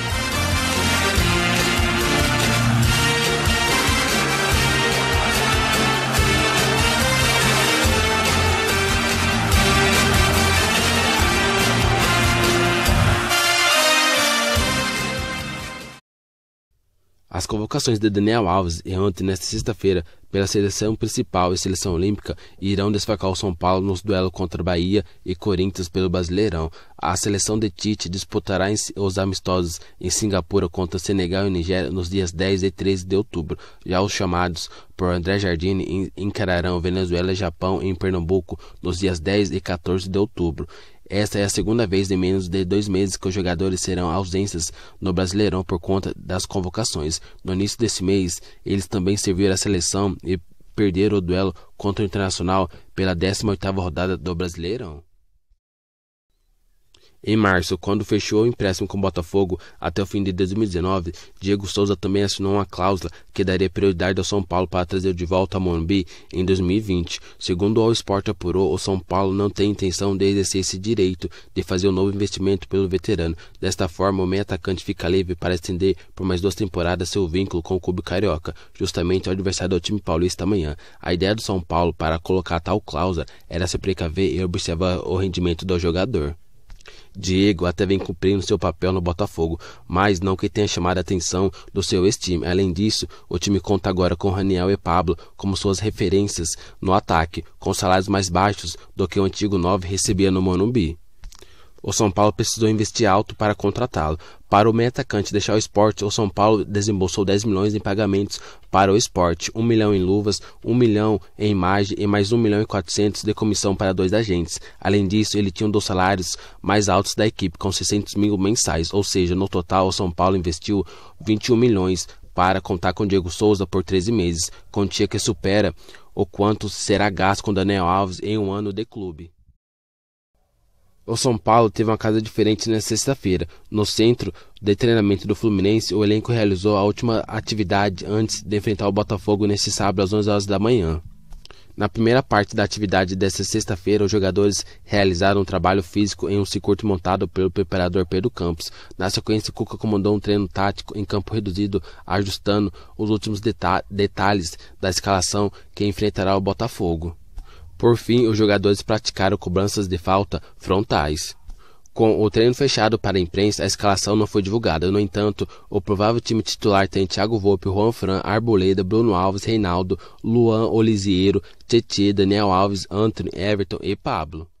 Bye. As convocações de Daniel Alves e ontem, nesta sexta-feira, pela seleção principal e seleção olímpica, irão desfacar o São Paulo nos duelos contra Bahia e Corinthians pelo Brasileirão. A seleção de Tite disputará os amistosos em Singapura contra Senegal e Nigéria nos dias 10 e 13 de outubro. Já os chamados por André Jardine encararão Venezuela e Japão em Pernambuco nos dias 10 e 14 de outubro. Esta é a segunda vez em menos de dois meses que os jogadores serão ausências no Brasileirão por conta das convocações. No início desse mês, eles também serviram a seleção e perderam o duelo contra o Internacional pela 18ª rodada do Brasileirão. Em março, quando fechou o empréstimo com o Botafogo até o fim de 2019, Diego Souza também assinou uma cláusula que daria prioridade ao São Paulo para trazer de volta a Morumbi em 2020. Segundo o All Sport apurou, o São Paulo não tem intenção de exercer esse direito de fazer um novo investimento pelo veterano. Desta forma, o meio-atacante fica livre para estender por mais duas temporadas seu vínculo com o clube carioca, justamente o adversário do time paulista amanhã. A ideia do São Paulo para colocar tal cláusula era se precaver e observar o rendimento do jogador. Diego até vem cumprindo seu papel no Botafogo, mas não que tenha chamado a atenção do seu ex-time. Além disso, o time conta agora com Raniel e Pablo como suas referências no ataque, com salários mais baixos do que o antigo 9 recebia no Monumbi. O São Paulo precisou investir alto para contratá-lo. Para o meio-atacante deixar o esporte, o São Paulo desembolsou 10 milhões em pagamentos para o esporte, 1 milhão em luvas, 1 milhão em imagem e mais 1 milhão e 400 de comissão para dois agentes. Além disso, ele tinha um dos salários mais altos da equipe, com 600 mil mensais, ou seja, no total o São Paulo investiu 21 milhões para contar com Diego Souza por 13 meses, quantia que supera o quanto será gasto com Daniel Alves em um ano de clube. O São Paulo teve uma casa diferente na sexta-feira. No centro de treinamento do Fluminense, o elenco realizou a última atividade antes de enfrentar o Botafogo neste sábado às 11 horas da manhã. Na primeira parte da atividade desta sexta-feira, os jogadores realizaram um trabalho físico em um circuito montado pelo preparador Pedro Campos. Na sequência, Cuca comandou um treino tático em campo reduzido, ajustando os últimos deta detalhes da escalação que enfrentará o Botafogo. Por fim, os jogadores praticaram cobranças de falta frontais. Com o treino fechado para a imprensa, a escalação não foi divulgada. No entanto, o provável time titular tem Thiago Volpe, Juan Fran, Arboleda, Bruno Alves, Reinaldo, Luan Oliziero, Tietê, Daniel Alves, Anthony, Everton e Pablo.